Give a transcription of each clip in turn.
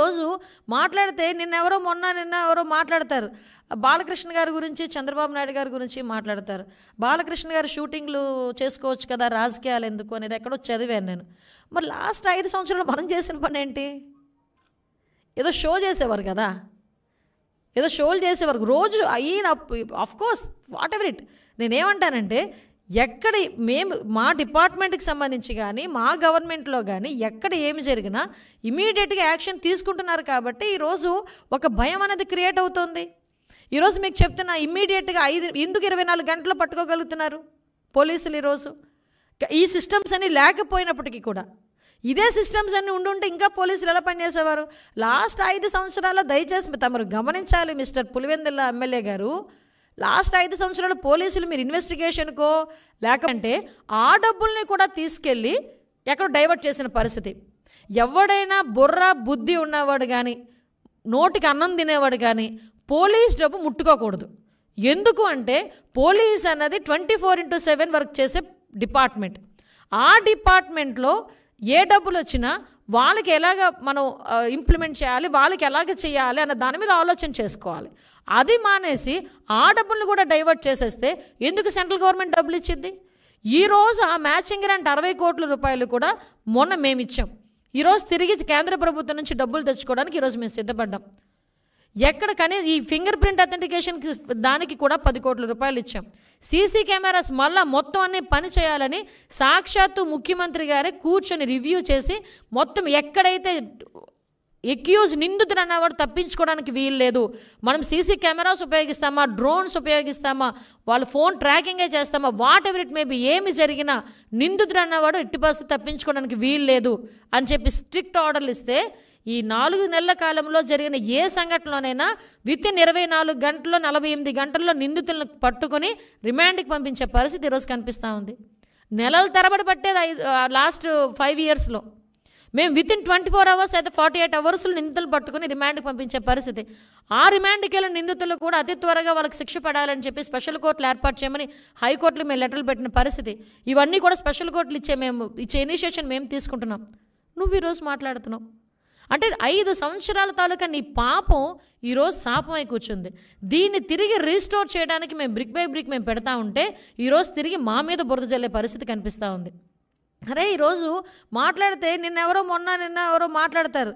రోజు మాట్లాడితే నిన్నెవరో మొన్న నిన్న ఎవరో మాట్లాడతారు బాలకృష్ణ గారి గురించి చంద్రబాబు నాయుడు గారి గురించి మాట్లాడతారు బాలకృష్ణ గారు షూటింగ్లు చేసుకోవచ్చు కదా రాజకీయాలు ఎందుకు అనేది ఎక్కడో చదివాను నేను మరి లాస్ట్ ఐదు సంవత్సరాలు మనం చేసిన పని ఏంటి ఏదో షో చేసేవారు కదా ఏదో షోలు చేసేవారు రోజు అయిన of course course whatever it నేనేమంటానంటే ఎక్కడ మేము మా డిపార్ట్మెంట్కి సంబంధించి కానీ మా గవర్నమెంట్లో కానీ ఎక్కడ ఏమి జరిగినా ఇమీడియట్గా యాక్షన్ తీసుకుంటున్నారు కాబట్టి ఈరోజు ఒక భయం అనేది క్రియేట్ అవుతుంది ఈరోజు మీకు చెప్తున్నా ఇమీడియట్గా ఐదు ఎందుకు ఇరవై నాలుగు గంటలు పట్టుకోగలుగుతున్నారు పోలీసులు ఈరోజు ఈ సిస్టమ్స్ అన్నీ లేకపోయినప్పటికీ కూడా ఇదే సిస్టమ్స్ అన్నీ ఉండుంటే ఇంకా పోలీసులు ఎలా పనిచేసేవారు లాస్ట్ ఐదు సంవత్సరాల దయచేసి తమరు గమనించాలి mister Pulivendula MLA garu last ఐదు సంవత్సరాలు పోలీసులు మీరు ఇన్వెస్టిగేషన్కో లేకంటే ఆ డబ్బుల్ని కూడా తీసుకెళ్ళి ఎక్కడ డైవర్ట్ చేసిన పరిస్థితి ఎవడైనా బుర్ర బుద్ధి ఉన్నవాడు కానీ నోటికి అన్నం తినేవాడు కానీ పోలీస్ డబ్బు ముట్టుకోకూడదు ఎందుకు అంటే పోలీస్ అన్నది twenty four into seven work చేసే డిపార్ట్మెంట్ ఆ డిపార్ట్మెంట్లో ఏ డబ్బులు వచ్చినా వాళ్ళకి ఎలాగ మనం ఇంప్లిమెంట్ చేయాలి వాళ్ళకి ఎలాగ చేయాలి అన్న దాని మీద ఆలోచన చేసుకోవాలి అది మానేసి ఆ డబ్బులను కూడా డైవర్ట్ చేసేస్తే ఎందుకు సెంట్రల్ గవర్నమెంట్ డబ్బులు ఇచ్చింది ఈరోజు ఆ మ్యాచింగ్ గ్రాంట్ అరవై కోట్ల రూపాయలు కూడా మొన్న మేమిచ్చాం ఈరోజు తిరిగి కేంద్ర ప్రభుత్వం నుంచి డబ్బులు తెచ్చుకోవడానికి ఈరోజు మేము సిద్ధపడ్డాం ఎక్కడ కనీసం ఈ ఫింగర్ ప్రింట్ అథెంటికేషన్ దానికి కూడా పది కోట్ల రూపాయలు ఇచ్చాం సీసీ కెమెరాస్ మళ్ళా మొత్తం అన్నీ పని చేయాలని సాక్షాత్తు ముఖ్యమంత్రి గారే కూర్చొని రివ్యూ చేసి మొత్తం ఎక్కడైతే ఎక్యూజ్ నిందితుడు అన్నవాడు తప్పించుకోవడానికి వీలు లేదు మనం సీసీ కెమెరాస్ ఉపయోగిస్తామా డ్రోన్స్ ఉపయోగిస్తామా వాళ్ళ ఫోన్ ట్రాకింగే చేస్తామా వాట్ ఎవర్ ఇట్ మేబీ ఏమి జరిగినా నిందితుడు అన్నవాడు ఇట్టి పరిస్థితి తప్పించుకోవడానికి వీలు లేదు అని చెప్పి స్ట్రిక్ట్ ఆర్డర్లు ఇస్తే ఈ నాలుగు నెలల కాలంలో జరిగిన ఏ సంఘటనలోనైనా విత్ ఇన్ ఇరవై నాలుగు గంటల్లో నలభై ఎనిమిది గంటల్లో నిందితులను పట్టుకొని రిమాండ్కి పంపించే పరిస్థితి ఈరోజు కనిపిస్తూ ఉంది నెలల తరబడి పట్టేది ఐదు లాస్ట్ ఫైవ్ ఇయర్స్లో మేము within twenty four hours అయితే ఫార్టీ ఎయిట్ అవర్స్లో నిందితులు పట్టుకుని రిమాండ్కి పంపించే పరిస్థితి ఆ రిమాండ్కి వెళ్ళిన నిందితులు కూడా అతి త్వరగా వాళ్ళకి శిక్ష పడాలని చెప్పి స్పెషల్ కోర్టులు ఏర్పాటు చేయమని హైకోర్టులు మేము లెటర్లు పెట్టిన పరిస్థితి ఇవన్నీ కూడా స్పెషల్ కోర్టులు ఇచ్చే మేము ఇచ్చే ఇనిషియేషన్ మేము తీసుకుంటున్నాం నువ్వు ఈరోజు మాట్లాడుతున్నావు అంటే ఐదు సంవత్సరాల తాలూకా నీ పాపం ఈరోజు శాపమై కూర్చుంది దీన్ని తిరిగి రీస్టోర్ చేయడానికి మేము బ్రిక్ బై బ్రిక్ మేము పెడతా ఉంటే ఈరోజు తిరిగి మా మీద బురద జల్లే పరిస్థితి కనిపిస్తూ ఉంది అరే ఈరోజు మాట్లాడితే నిన్నెవరో మొన్న నిన్న ఎవరో మాట్లాడతారు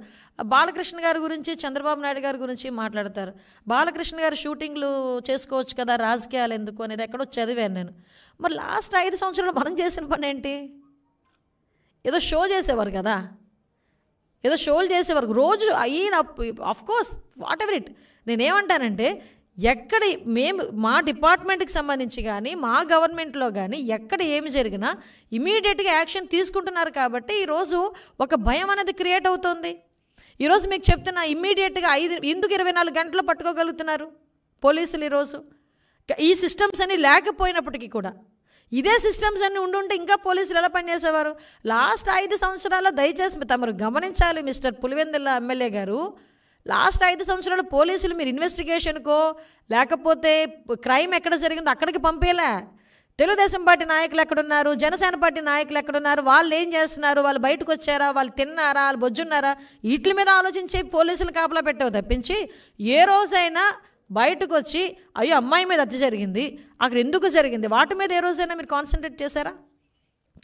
బాలకృష్ణ గారి గురించి చంద్రబాబు నాయుడు గారి గురించి మాట్లాడతారు బాలకృష్ణ గారు షూటింగ్లు చేసుకోవచ్చు కదా రాజకీయాలు ఎందుకు అనేది ఎక్కడో చదివాను నేను మరి లాస్ట్ ఐదు సంవత్సరాలు మనం చేసిన పని ఏంటి ఏదో షో చేసేవారు కదా ఏదో షోలు చేసేవారు రోజు అయిన కోర్స్ వాట్ ఎవర్ ఇట్ నేనేమంటానంటే ఎక్కడ మేము మా డిపార్ట్మెంట్కి సంబంధించి కానీ మా గవర్నమెంట్లో కానీ ఎక్కడ ఏమి జరిగినా ఇమీడియట్గా యాక్షన్ తీసుకుంటున్నారు కాబట్టి ఈరోజు ఒక భయం అనేది క్రియేట్ అవుతుంది ఈరోజు మీకు చెప్తున్నా ఇమీడియట్గా ఐదు ఎందుకు ఇరవై నాలుగు గంటలు పట్టుకోగలుగుతున్నారు పోలీసులు ఈరోజు ఈ సిస్టమ్స్ అన్నీ లేకపోయినప్పటికీ కూడా ఇదే సిస్టమ్స్ అన్నీ ఉండుంటే ఇంకా పోలీసులు ఎలా పనిచేసేవారు లాస్ట్ ఐదు సంవత్సరాల దయచేసి తమరు గమనించాలి mister Pulivendula MLA garu last ఐదు సంవత్సరాలు పోలీసులు మీరు ఇన్వెస్టిగేషన్కో లేకపోతే క్రైమ్ ఎక్కడ జరిగిందో అక్కడికి పంపేలా తెలుగుదేశం పార్టీ నాయకులు ఎక్కడున్నారు జనసేన పార్టీ నాయకులు ఎక్కడున్నారు వాళ్ళు ఏం చేస్తున్నారు వాళ్ళు బయటకు వచ్చారా వాళ్ళు తిన్నారా వాళ్ళు బొజ్జున్నారా వీటి మీద ఆలోచించి పోలీసులు కాపలా పెట్టావు తప్పించి ఏ రోజైనా బయటకు వచ్చి అయ్యో అమ్మాయి మీద అతి జరిగింది అక్కడ ఎందుకు జరిగింది వాటి మీద ఏ రోజైనా మీరు కాన్సన్ట్రేట్ చేశారా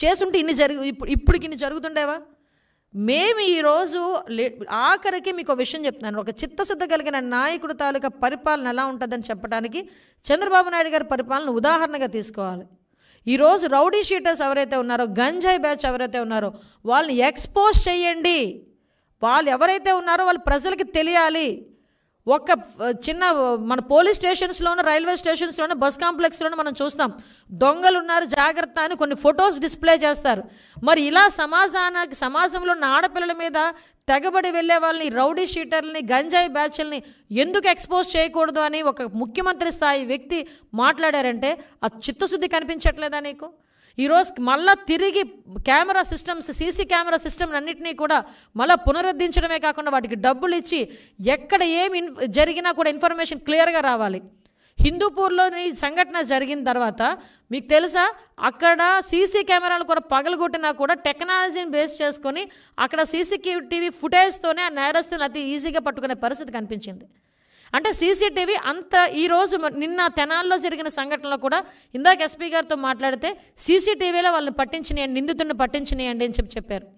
చేస్తుంటే ఇన్ని జరిగి ఇప్పుడు ఇప్పటికి ఇన్ని జరుగుతుండేవా మేము ఈరోజు ఆఖరికి మీకు ఒక విషయం చెప్తున్నాను ఒక చిత్తశుద్ధ కలిగిన నాయకుడు తాలూకా పరిపాలన ఎలా ఉంటుందని చెప్పడానికి చంద్రబాబు నాయుడు గారి పరిపాలన ఉదాహరణగా తీసుకోవాలి ఈరోజు రౌడీ షీటర్స్ ఎవరైతే ఉన్నారో గంజాయి బ్యాచ్ ఎవరైతే ఉన్నారో వాళ్ళని ఎక్స్పోజ్ చేయండి వాళ్ళు ఎవరైతే ఉన్నారో వాళ్ళు ప్రజలకి తెలియాలి ఒక చిన్న మన పోలీస్ స్టేషన్స్లోనూ రైల్వే స్టేషన్స్లోనూ బస్ కాంప్లెక్స్లోనూ మనం చూస్తాం దొంగలు ఉన్నారు జాగ్రత్త అని కొన్ని ఫొటోస్ డిస్ప్లే చేస్తారు మరి ఇలా సమాజాన సమాజంలో ఉన్న ఆడపిల్లల మీద తెగబడి వెళ్ళే వాళ్ళని రౌడీ షీటర్లని గంజాయి బ్యాచ్ల్ని ఎందుకు ఎక్స్పోజ్ చేయకూడదు అని ఒక ముఖ్యమంత్రి స్థాయి వ్యక్తి మాట్లాడారంటే ఆ చిత్తశుద్ధి కనిపించట్లేదా నీకు ఈరోజు మళ్ళా తిరిగి camera systems CC camera system అన్నింటినీ కూడా మళ్ళీ పునరుద్ధరించడమే కాకుండా వాటికి డబ్బులు ఇచ్చి ఎక్కడ ఏమి జరిగినా కూడా ఇన్ఫర్మేషన్ క్లియర్గా రావాలి హిందూపూర్లోని సంఘటన జరిగిన తర్వాత మీకు తెలుసా అక్కడ సీసీ కెమెరాలు కూడా పగలగొట్టినా కూడా టెక్నాలజీని బేస్ చేసుకొని అక్కడ సీసీ టీవీ ఫుటేజ్తోనే ఆ నేరస్తుని అతి ఈజీగా పట్టుకునే పరిస్థితి కనిపించింది అంటే సీసీటీవీ అంత ఈరోజు నిన్న తెనాల్లో జరిగిన సంఘటనలో కూడా ఇందాక ఎస్పీ గారితో మాట్లాడితే సీసీటీవీలో వాళ్ళని పట్టించినాయండి నిందితుడిని పట్టించినాయండి అని చెప్పి చెప్పారు